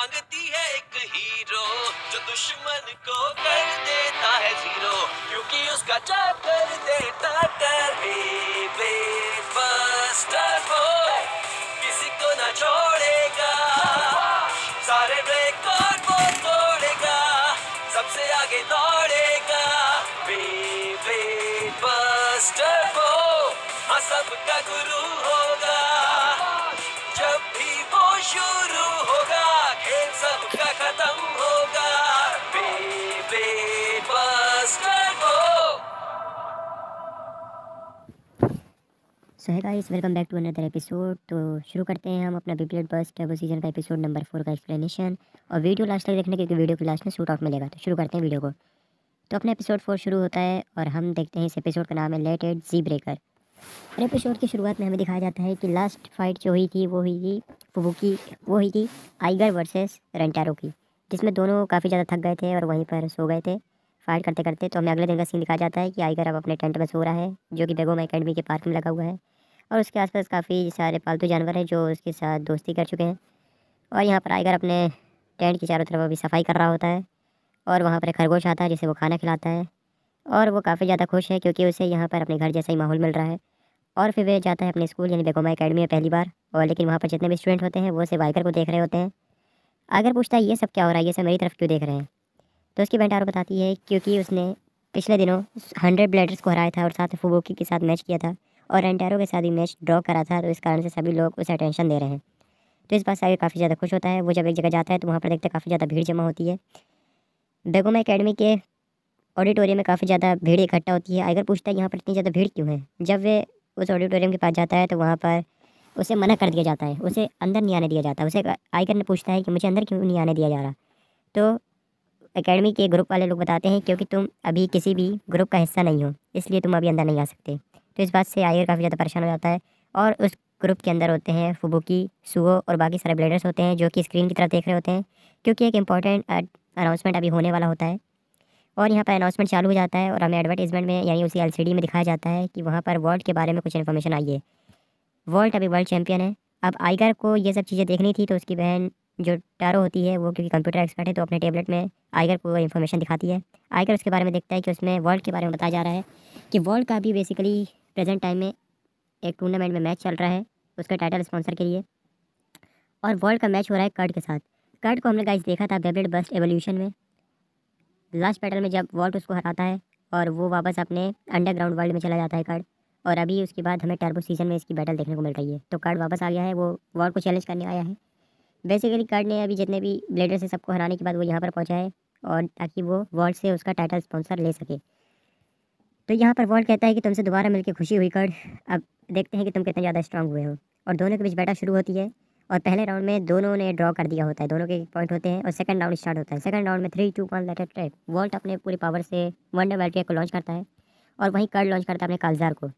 मांगती है एक हीरो जो दुश्मन को कर देता है जीरो क्योंकि उसका चक्कर कर देता कर किसी को ना छोड़ेगा सारे रिकॉर्ड को तोड़ेगा सबसे आगे दौड़ेगा बेबे बस्टर हाँ सबका गुरु हो सो है guys welcome back to another episode तो शुरू करते हैं हम अपना बीपीएड बस टर्बो सीजन का एपिसोड नंबर फोर का एक्सप्लेनेशन और वीडियो लास्ट तक देखने क्योंकि वीडियो के लास्ट में शूट आउट मिलेगा तो शुरू करते हैं वीडियो को तो अपना एपिसोड फोर शुरू होता है और हम देखते हैं इस एपिसोड का नाम है लेट एड जी ब्रेकर और एपिसोड की शुरुआत में हमें दिखाया जाता है कि लास्ट फाइट जो हुई थी वो हुई थी फुबू की वो हुई थी आइगर वर्सेस रेंटारो की जिसमें दोनों काफ़ी ज़्यादा थक गए थे और वहीं पर सो गए थे फाइट करते करते तो हमें अगले दिन का सीन दिखाया जाता है कि आइगर अब अपने टेंट में सो रहा है जो कि बेगोम अकेडमी के पार्क में लगा हुआ है और उसके आसपास काफ़ी सारे पालतू जानवर हैं जो उसके साथ दोस्ती कर चुके हैं और यहाँ पर आइगर अपने टेंट की चारों तरफ अभी सफाई कर रहा होता है और वहाँ पर एक खरगोश आता है जिसे वो खाना खिलाता है और वो काफ़ी ज़्यादा खुश है क्योंकि उसे यहाँ पर अपने घर जैसा ही माहौल मिल रहा है और फिर वह जाता है अपने स्कूल यानी बेगोमा अकेडमी में पहली बार और लेकिन वहाँ पर जितने भी स्टूडेंट होते हैं वो उसे आइगर को देख रहे होते हैं आइगर पूछता है ये सब क्या हो रहा है ये सब मेरी तरफ क्यों देख रहे हैं तो उसकी बैंटारो बताती है क्योंकि उसने पिछले दिनों हंड्रेड ब्लेडर्स को हराया था और साथ में फुबोकी के साथ मैच किया था और एंटारो के साथ भी मैच ड्रॉ करा था तो इस कारण से सभी लोग उसे अटेंशन दे रहे हैं तो इस बात से आगे काफ़ी ज़्यादा खुश होता है वो जब एक जगह जाता है तो वहाँ पर देखते हैं काफ़ी ज़्यादा भीड़ जमा होती है बेगोमा अकेडमी के ऑडिटोरियम में काफ़ी ज़्यादा भीड़ इकट्ठा होती है आइगर पूछता है यहाँ पर इतनी ज़्यादा भीड़ क्यों है जब वे उस ऑडिटोरियम के पास जाता है तो वहाँ पर उसे मना कर दिया जाता है उसे अंदर नहीं आने दिया जाता उसे आइगर ने पूछता है कि मुझे अंदर क्यों नहीं आने दिया जा रहा तो एकेडमी के ग्रुप वाले लोग बताते हैं क्योंकि तुम अभी किसी भी ग्रुप का हिस्सा नहीं हो इसलिए तुम अभी अंदर नहीं आ सकते तो इस बात से आयर काफ़ी ज़्यादा परेशान हो जाता है और उस ग्रुप के अंदर होते हैं फुबुकी सुओ और बाकी सारे ब्लेडर्स होते हैं जो कि स्क्रीन की तरफ देख रहे होते हैं क्योंकि एक इंपॉर्टेंट अनाउंसमेंट uh, अभी होने वाला होता है और यहाँ पर अनाउंसमेंट चालू हो जाता है और हमें एडवर्टीजमेंट में यानी उसी एल में दिखाया जाता है कि वहाँ पर वर्ल्ड के बारे में कुछ इन्फॉर्मेशन आई है वर्ल्ड अभी वर्ल्ड चैम्पियन है अब आइगर को ये सब चीज़ें देखनी थी तो उसकी बहन जो टैरो होती है वो क्योंकि कंप्यूटर एक्सपर्ट है तो अपने टेबलेट में आइगर को इन्फॉर्मेशन दिखाती है आइगर उसके बारे में देखता है कि उसमें वर्ल्ड के बारे में बताया जा रहा है कि वर्ल्ड का भी बेसिकली प्रेजेंट टाइम में एक टूर्नामेंट में मैच चल रहा है उसका टाइटल स्पॉन्सर के लिए और वर्ल्ड का मैच हो रहा है कर्ट के साथ कर्ट को हमने गाइज देखा था बेबलेट बस्ट एवोल्यूशन में लास्ट बैटल में जब वर्ल्ड उसको हराता है और वो वापस अपने अंडरग्राउंड वर्ल्ड में चला जाता है कार्ड और अभी उसके बाद हमें टर्बो सीजन में इसकी बैटल देखने को मिल रही है तो कर्ट वापस आ गया है वो वर्ल्ड को चैलेंज करने आया है बेसिकली कार्ड ने अभी जितने भी ब्लेडर्स है सबको हराने के बाद वो यहाँ पर पहुँचा है और ताकि वो वर्ल्ड से उसका टाइटल स्पॉन्सर ले सके तो यहाँ पर वर्ल्ड कहता है कि तुमसे दोबारा मिलकर खुशी हुई कार्ड अब देखते हैं कि तुम कितने ज़्यादा स्ट्रांग हुए हो और दोनों के बीच बैठा शुरू होती है और पहले राउंड में दोनों ने ड्रॉ कर दिया होता है दोनों के एक पॉइंट होते हैं और सेकंड राउंड स्टार्ट होता है सेकंड राउंड में three two one let it rip Valt अपने पूरी पावर से वंडर वैल्टिया को लॉन्च करता है और वहीं कार्ड लॉन्च करता है अपने कालजार को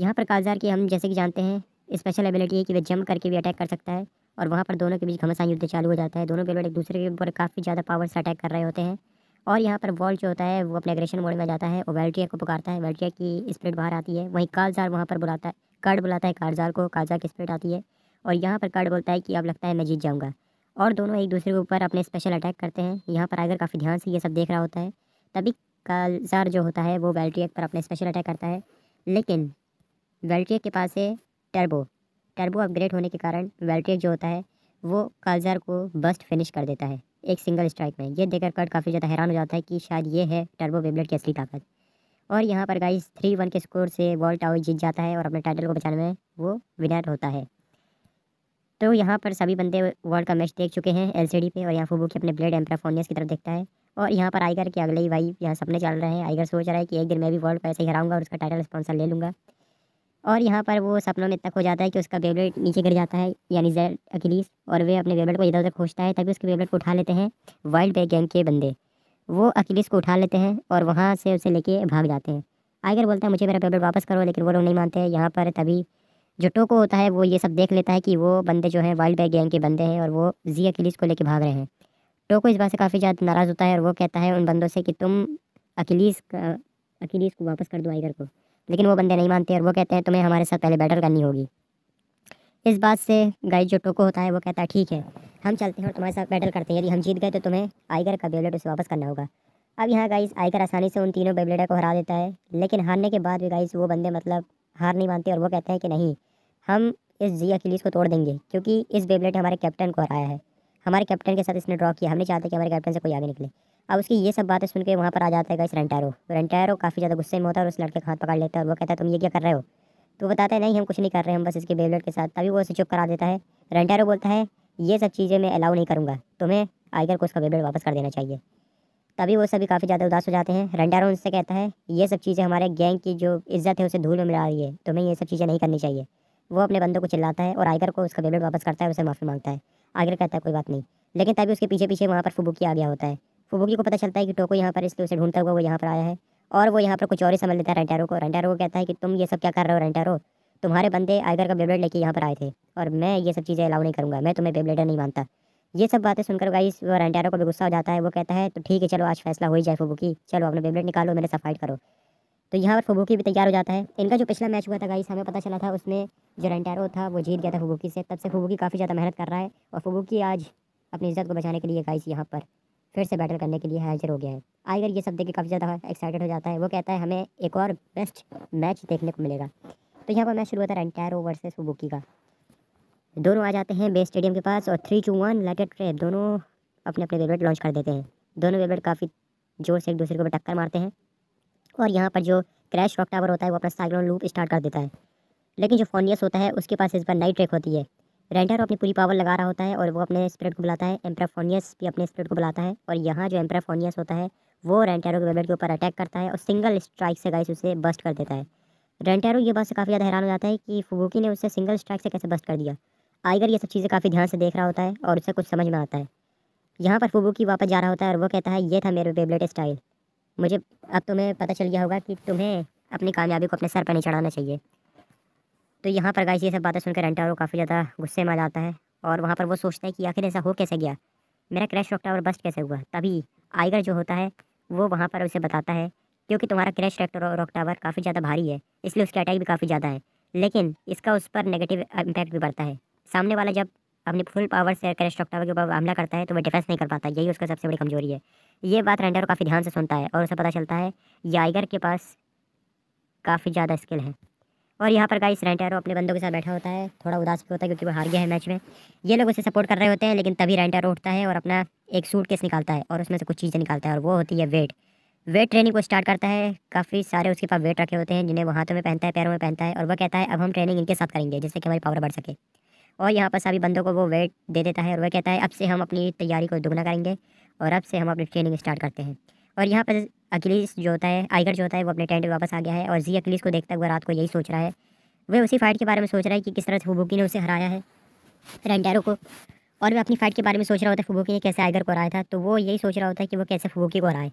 यहाँ पर कालजार की हम जैसे कि जानते हैं स्पेशल एबिलिटी है कि वह जम करके भी अटैक कर सकता है और वहाँ पर दोनों के बीच घमासान युद्ध चालू हो जाता है दोनों बेलबेट एक दूसरे के ऊपर काफ़ी ज़्यादा पावर से अटैक कर रहे होते हैं और यहाँ पर वॉल्ट जो होता है वो अपने एग्रेशन मोड में जाता है और वेल्ट्रिया को पुकारता है वेल्ट्रिया की स्प्रिट बाहर आती है वहीं कालजार वहाँ पर बुलाता है कार्ड बुलाता है कारजार को कारजार की स्प्रिट आती है और यहाँ पर कार्ड बोलता है कि अब लगता है मैं जीत जाऊँगा और दोनों एक दूसरे के ऊपर अपने स्पेशल अटैक करते हैं यहाँ पर आगर काफ़ी ध्यान से ये सब देख रहा होता है तभी कालजार जो होता है वो वेल्ट्रिया पर अपने स्पेशल अटैक करता है लेकिन वेल्ट्रिया के पास है टर्बो टर्बो अपग्रेड होने के कारण वेल्ट्रेक जो होता है वो कालजार को बस्ट फिनिश कर देता है एक सिंगल स्ट्राइक में ये देखकर कट काफ़ी ज़्यादा हैरान हो जाता है कि शायद ये है टर्बो वेबलेट की असली ताकत और यहाँ पर गाइस थ्री वन के स्कोर से वॉल्ट आउट जीत जाता है और अपने टाइटल को बचाने में वो विनर होता है तो यहाँ पर सभी बंदे वर्ल्ड का मैच देख चुके हैं एलसीडी पे और यहाँ फूबू के अपने ब्लेड एम्प्राफोनियस की तरफ देखता है और यहाँ पर आइगर के अगले ही भाई यहाँ सपने चल रहे हैं आइगर सोच रहा है कि एक दिन मैं भी वर्ल्ड को ऐसे ही हराऊंगा और उसका टाइटल स्पॉन्सर ले लूँगा और यहाँ पर वो सपनों में तक हो जाता है कि उसका बेबलेट नीचे गिर जाता है यानी जेड अखिलीस और वे अपने बेबलेट को इधर उधर खोजता है तभी उसके बेबलेट को उठा लेते हैं वाइल्ड बैग गैंग के बंदे वो अखिलीस को उठा लेते हैं और वहाँ से उसे लेके भाग जाते हैं आइगर बोलता है मुझे मेरा बेबलेट वापस करो लेकिन वो लोग नहीं मानते हैं यहाँ पर तभी जो टोको होता है वो ये सब देख लेता है कि वो बंदे जो हैं वाइल्ड बैग गैंग के बंदे हैं और वो जी अखिलीस को लेके भाग रहे हैं टोको इस बात से काफ़ी ज़्यादा नाराज़ होता है और वो कहता है उन बंदों से कि तुम अखिलीस अखिलीस को वापस कर दो आइगर को लेकिन वो बंदे नहीं मानते और वो कहते हैं तुम्हें हमारे साथ पहले बैटल करनी होगी इस बात से गाइड जो टोको होता है वो कहता है ठीक है हम चलते हैं और तुम्हारे साथ बैटल करते हैं यदि हम जीत गए तो तुम्हें आइगर का बेबलेट उसे वापस करना होगा अब यहाँ गाइस आइगर आसानी से उन तीनों बेबलेटों को हरा देता है लेकिन हारने के बाद भी गाइस वो बंदे मतलब हार नहीं मानते और वो कहते हैं कि नहीं हम इस जी अखिलीस को तोड़ देंगे क्योंकि इस बेबलेट हमारे कैप्टन को हराया है हमारे कैप्टन के साथ इसने ड्रॉ किया हम नहीं चाहते कि हमारे कैप्टन से कोई आगे निकले अब उसकी ये सब बातें सुन के वहाँ पर आ जाता है इस रेंटैरो रेंटैरो काफ़ी ज़्यादा गुस्से में होता है और उस लड़के का हाथ पकड़ लेता है और वो कहता है तुम ये क्या कर रहे हो तो बताते हैं नहीं हम कुछ नहीं कर रहे हम बस इसके बेबलेट के साथ तभी वो उसे चुप करा देता है रेंटैरो बोलता है ये सब चीज़ें मैं अलाउ नहीं करूँगा तुम्हें आइगर को उसका बेबलेट वापस कर देना चाहिए तभी वो सभी काफ़ी ज़्यादा उदास हो जाते हैं रेंटैरो उनसे कहता है ये सब चीज़ें हमारे गैंग की जो इज्जत है उसे धूल में मिला रही है तुम्हें ये सब चीज़ें नहीं करनी चाहिए वो अपने बंदों को चिल्लाता है और आइगर को उसका बेबलेट वापस करता है उसे माफ़ी मांगता है आइगर कहता है कोई बात नहीं लेकिन तभी उसके पीछे पीछे वहाँ पर फुबुकी आ गया होता है फुबुकी को पता चलता है कि टोको यहाँ पर इसलिए उसे ढूंढता हुआ वो यहाँ पर आया है और वो यहाँ पर कुछ और ही समझ लेता है रेंटारो को रेंटारो को कहता है कि तुम ये सब क्या कर रहे हो रेंटारो तुम्हारे बंदे आइगर का बेबलेट लेके यहाँ पर आए थे और मैं ये सब चीज़ें अलाउ नहीं करूँगा मैं तुम्हें बेबलेटर नहीं मानता ये सब बातें सुनकर गाइस वो रेंटारो को भी गुस्सा हो जाता है वो कहता है तो ठीक है चलो आज फैसला हो ही जाए फुबुकी चलो अपने बेबलेट निकालो मेरे साथ फाइट करो तो यहाँ पर फुबुकी भी तैयार हो जाता है इनका जो पिछला मैच हुआ था गाइस हमें पता चला था उसमें जो रेंटारो था वो जीत गया था फुबुकी से तब से फुबुकी काफ़ी ज़्यादा मेहनत कर रहा है और फुबुकी आज अपनी इज्जत को बचाने के लिए गाइस यहाँ पर फिर से बैटल करने के लिए हाजिर हो गया है आइगर ये सब देख के काफ़ी ज़्यादा एक्साइटेड हो जाता है वो कहता है हमें एक और बेस्ट मैच देखने को मिलेगा तो यहाँ पर मैच शुरू होता है एंटायरो वर्सेस सुबुकी का दोनों आ जाते हैं बेस स्टेडियम के पास और थ्री टू वन लेटेड ट्रे दोनों अपने अपने वेबलेट लॉन्च कर देते हैं दोनों वेबलेट काफ़ी जोर से एक दूसरे को टक्कर मारते हैं और यहाँ पर जो क्रैश रॉक टावर होता है वो अपना साइक्लोन लूप स्टार्ट कर देता है लेकिन जो फोनियस होता है उसके पास इस बार नई ट्रैक होती है रेंटर अपनी पूरी पावर लगा रहा होता है और वो अपने स्प्रेड को बुलाता है एम्प्राफोनियस भी अपने स्प्रेड को बुलाता है और यहाँ जो एम्प्राफोनियस होता है वो रेंटेरो के बेबेट के ऊपर अटैक करता है और सिंगल स्ट्राइक से गाइस उसे बस्ट कर देता है रेंटेरो ये बात से काफ़ी ज़्यादा हैरान हो जाता है कि फुगुकी ने उसे सिंगल स्ट्राइक से कैसे बस्ट कर दिया आइगर ये सब चीज़ें काफ़ी ध्यान से देख रहा होता है और उसे कुछ समझ में आता है यहाँ पर फुगुकी वापस जा रहा होता है और वो कहता है ये था मेरे बेबलेट स्टाइल मुझे अब तुम्हें पता चल गया होगा कि तुम्हें अपनी कामयाबी को अपने सर पर नहीं चढ़ाना चाहिए तो यहाँ पर गाइस ये सब बातें सुनकर एंटारो काफ़ी ज़्यादा गुस्से में आ जाता है और वहाँ पर वो सोचता है कि आखिर ऐसा हो कैसे गया मेरा क्रैश रॉक टावर बस्ट कैसे हुआ तभी आइगर जो होता है वो वहाँ पर उसे बताता है क्योंकि तुम्हारा क्रैश रॉक टावर काफ़ी ज़्यादा भारी है इसलिए उसकी अटैक भी काफ़ी ज़्यादा है लेकिन इसका उस पर नेगेटिव इम्पैक्ट भी पड़ता है सामने वाला जब अपने फुल पावर से क्रैश रॉक टावर के ऊपर हमला करता है तो वह डिफेंस नहीं कर पाता यही उसका सबसे बड़ी कमजोरी है ये बात रेंडर काफ़ी ध्यान से सुनता है और उसे पता चलता है ये आइगर के पास काफ़ी ज़्यादा स्किल है और यहाँ पर गाइस रेंटेरो अपने बंदों के साथ बैठा होता है थोड़ा उदास भी होता है क्योंकि वो हार गया है मैच में ये लोग उसे सपोर्ट कर रहे होते हैं लेकिन तभी रेंटेरो उठता है और अपना एक सूट केस निकालता है और उसमें से कुछ चीज़ें निकालता है और वो होती है वेट वेट ट्रेनिंग को स्टार्ट करता है काफ़ी सारे उसके पास वेट रखे होते हैं जिन्हें वो हाथों में पहनता है पैरों में पहनता है और वह कहता है अब हम ट्रेनिंग इनके साथ करेंगे जिससे कि हमारी पावर बढ़ सके और यहाँ पर सभी बंदों को वो वेट दे देता है और वह कहता है अब से हम अपनी तैयारी को दोगुना करेंगे और अब से हम अपनी ट्रेनिंग स्टार्ट करते हैं और यहाँ पर अखिलेश जो होता है आइगर जो होता है वो अपने टेंट में वापस आ गया है और जी अखिलेश को देखता हुआ रात को यही सोच रहा है वह उसी फाइट के बारे में सोच रहा है कि किस तरह से फुबुकी ने उसे हराया है रेंटेरो को और वह अपनी फाइट के बारे में सोच रहा होता है फुबुकी ने कैसे आइगर को हराया था तो वो यही सोच रहा होता है कि वो कैसे फुबुकी को हराए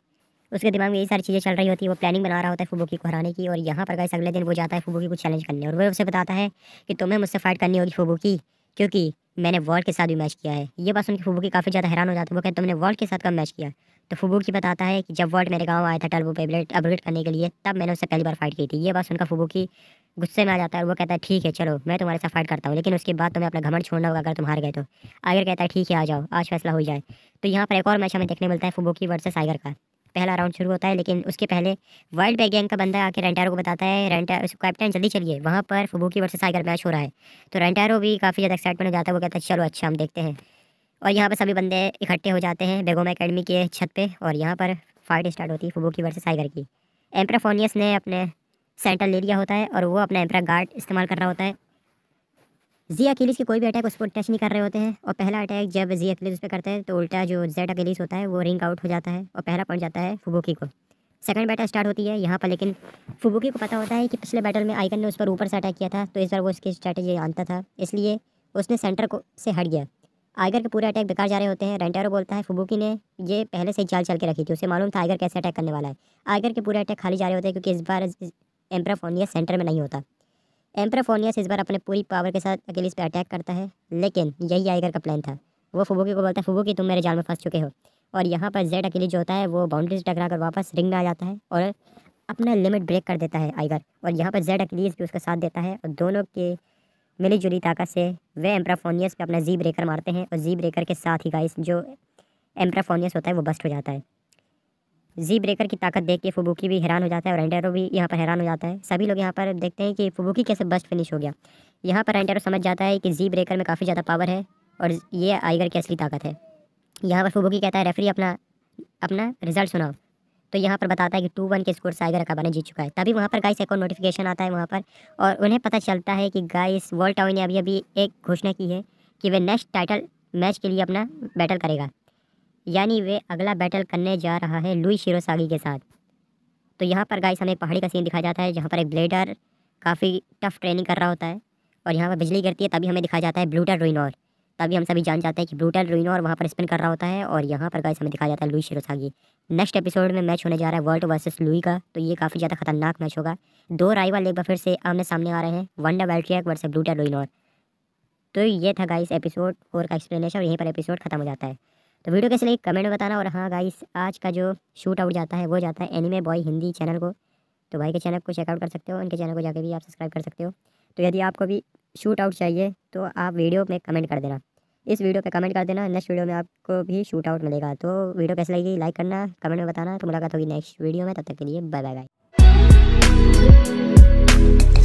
उसके दिमाग में यही सारी चीज़ें चल रही होती है वो प्लानिंग बना रहा होता है फुबुकी को हराने की और यहाँ पर गाइस अगले दिन वो जाता है फुबुकी को चैलेंज करने और वह उसे बताता है कि तुम्हें मुझसे फाइट करनी होगी फुबुकी क्योंकि मैंने वर्ल्ड के साथ भी मैच किया है ये बात उनकी फुबुकी काफ़ी ज़्यादा हैरान हो जाता है वो कहते तुमने वर्ल्ड के साथ कब मैच किया तो फुबू की बताता है कि जब वर्ड मेरे गांव आया था टर्बो पेबलेट अपग्रेड करने के लिए तब मैंने उससे पहली बार फाइट की थी ये बस उनका फुबू की गुस्से में आ जाता है वो कहता है ठीक है चलो मैं तुम्हारे साथ फाइट करता हूँ लेकिन उसके बाद तुम्हें अपना घमंड छोड़ना होगा अगर तुम हार गए तो आगर कहता है ठीक है आ जाओ आज फैसला हो जाए तो यहाँ पर एक और मैच हमें देखने मिलता है फुबो की वर्सेस साइगर का पहला राउंड शुरू होता है लेकिन उसके पहले वर्ल्ड बैक गैंग का बंदा आके रेंटारो को बताता है रेंटारो कैप्टन जल्दी चलिए वहाँ पर फुबू की वर्सेस साइगर मैच हो रहा है तो रेंटारो भी काफ़ी ज़्यादा एक्साइटमेंट हो जाता है वो कहता है चलो अच्छा हम देखते हैं और यहाँ पर सभी बंदे इकट्ठे हो जाते हैं बेगोम अकेडमी के छत पे और यहाँ पर फाइट स्टार्ट होती है फुबो की वर्सेस आइगर की एम्प्राफोनियस ने अपने सेंटर ले लिया होता है और वो अपना एम्प्रा गार्ड इस्तेमाल कर रहा होता है जी अकेलीस की कोई भी अटैक उस पर टच नहीं कर रहे होते हैं और पहला अटैक जब जी अकेलीस उस पर करते हैं तो उल्टा जो जेड अकेलीस होता है वो रिंग आउट हो जाता है और पहला पॉइंट जाता है फुबूकी को सेकंड बैटल स्टार्ट होती है यहाँ पर लेकिन फुबुकी को पता होता है कि पिछले बैटल में आइकन ने उस पर ऊपर से अटैक किया था तो इस बार वो उसकी स्ट्रैटेजी जानता था इसलिए उसने सेंटर को से हट गया आइगर के पूरे अटैक बेकार जा रहे होते हैं रेंटेरो बोलता है फुबुकी ने ये पहले से ही चाल चल के रखी थी उसे मालूम था आइगर कैसे अटैक करने वाला है आइगर के पूरे अटैक खाली जा रहे होते हैं क्योंकि इस बार एम्प्राफोनियस सेंटर में नहीं होता एम्प्राफोनियस इस बार अपने पूरी पावर के साथ अकेलिस पर अटैक करता है लेकिन यही आइगर का प्लान था वो फुबुकी को बोलता है फुबुकी तुम मेरे जाल में फंस चुके हो और यहाँ पर जेड अकेली जो होता है वो बाउंड्री से टकरा कर वापस रिंग में आ जाता है और अपना लिमिट ब्रेक कर देता है आइगर और यहाँ पर जेड अकेलीस भी उसका साथ देता है और दोनों के मिली जुली ताकत से वे एम्प्राफोनियस पे अपना जी ब्रेकर मारते हैं और जी ब्रेकर के साथ ही गाइस जो एम्प्राफोनियस होता है वो बस्ट हो जाता है जी ब्रेकर की ताकत देख के फुबुकी भी हैरान हो जाता है और एंटेरो भी यहाँ पर हैरान हो जाता है सभी लोग यहाँ पर देखते हैं कि फुबुकी कैसे बस्ट फिनिश हो गया यहाँ पर एंटेरो समझ जाता है कि जी ब्रेकर में काफ़ी ज़्यादा पावर है और ये आइगर की असली ताकत है यहाँ पर फुबुकी कहता है रेफरी अपना अपना रिज़ल्ट सुनाओ तो यहाँ पर बताता है कि टू वन के स्कोर से आइगर रकाबा ने जीत चुका है तभी वहाँ पर गाइस एक और नोटिफिकेशन आता है वहाँ पर और उन्हें पता चलता है कि गाइस वर्ल्ड टाउन ने अभी अभी एक घोषणा की है कि वे नेक्स्ट टाइटल मैच के लिए अपना बैटल करेगा यानी वे अगला बैटल करने जा रहा है लुई सागी के साथ तो यहाँ पर गाइस हमें पहाड़ी का सीन दिखाया जाता है जहाँ पर एक ब्लेडर काफ़ी टफ ट्रेनिंग कर रहा होता है और यहाँ पर बिजली गिरती है तभी हमें दिखाया जाता है ब्लूटर रुइनॉर तभी हम सभी जान जाते हैं कि ब्रूटल और वहाँ पर स्पिन कर रहा होता है और यहाँ पर गाइस हमें दिखाया जाता है लुई शिरोसागी नेक्स्ट एपिसोड में मैच होने जा रहा है वर्ल्ड वर्सेस लुई का तो ये काफ़ी ज़्यादा खतरनाक मैच होगा दो राइवल एक बार फिर से आमने सामने आ रहे हैं वनडा वेल्ट्रियक वर्सेस ब्रूटल रूइनोर तो ये था गाइस एपिसोड फोर का एक्सप्लेनेशन और यहीं पर एपिसोड खत्म हो जाता है तो वीडियो कैसे लगी कमेंट में बताना और हाँ गाइस आज का जो शूट आउट जाता है वो जाता है एनिमे बॉय हिंदी चैनल को तो भाई के चैनल को चेकआउट कर सकते हो उनके चैनल को जाकर भी आप सब्सक्राइब कर सकते हो तो यदि आपको भी शूट आउट चाहिए तो आप वीडियो में कमेंट कर देना इस वीडियो पे कमेंट कर देना नेक्स्ट वीडियो में आपको भी शूट आउट मिलेगा तो वीडियो कैसे लगेगी लाइक करना कमेंट में बताना तो मुलाकात होगी नेक्स्ट वीडियो में तब तक के लिए बाय बाय बाय